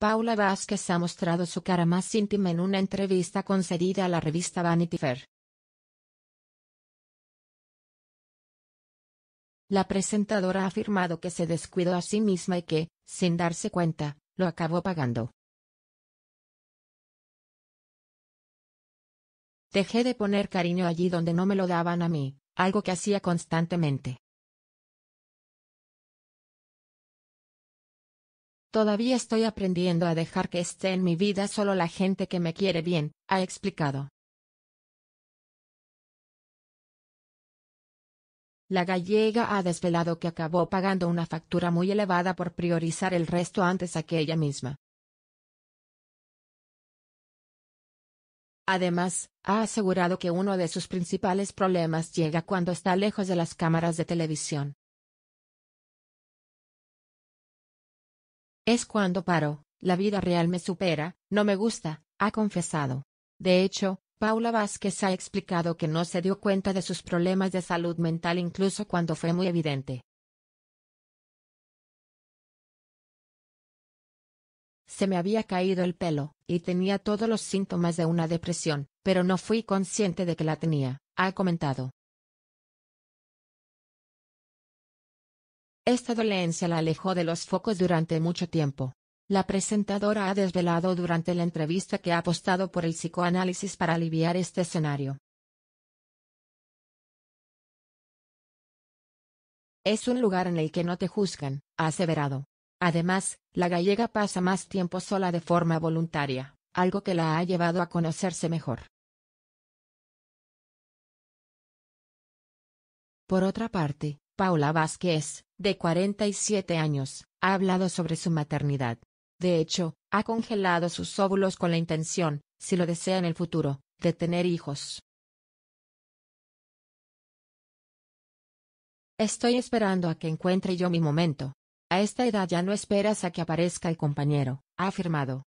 Paula Vázquez ha mostrado su cara más íntima en una entrevista concedida a la revista Vanity Fair. La presentadora ha afirmado que se descuidó a sí misma y que, sin darse cuenta, lo acabó pagando. Dejé de poner cariño allí donde no me lo daban a mí, algo que hacía constantemente. Todavía estoy aprendiendo a dejar que esté en mi vida solo la gente que me quiere bien, ha explicado. La gallega ha desvelado que acabó pagando una factura muy elevada por priorizar el resto antes a que ella misma. Además, ha asegurado que uno de sus principales problemas llega cuando está lejos de las cámaras de televisión. Es cuando paro, la vida real me supera, no me gusta, ha confesado. De hecho, Paula Vázquez ha explicado que no se dio cuenta de sus problemas de salud mental incluso cuando fue muy evidente. Se me había caído el pelo, y tenía todos los síntomas de una depresión, pero no fui consciente de que la tenía, ha comentado. Esta dolencia la alejó de los focos durante mucho tiempo. La presentadora ha desvelado durante la entrevista que ha apostado por el psicoanálisis para aliviar este escenario. Es un lugar en el que no te juzgan, ha aseverado. Además, la gallega pasa más tiempo sola de forma voluntaria, algo que la ha llevado a conocerse mejor. Por otra parte, Paula Vázquez, de 47 años, ha hablado sobre su maternidad. De hecho, ha congelado sus óvulos con la intención, si lo desea en el futuro, de tener hijos. Estoy esperando a que encuentre yo mi momento. A esta edad ya no esperas a que aparezca el compañero, ha afirmado.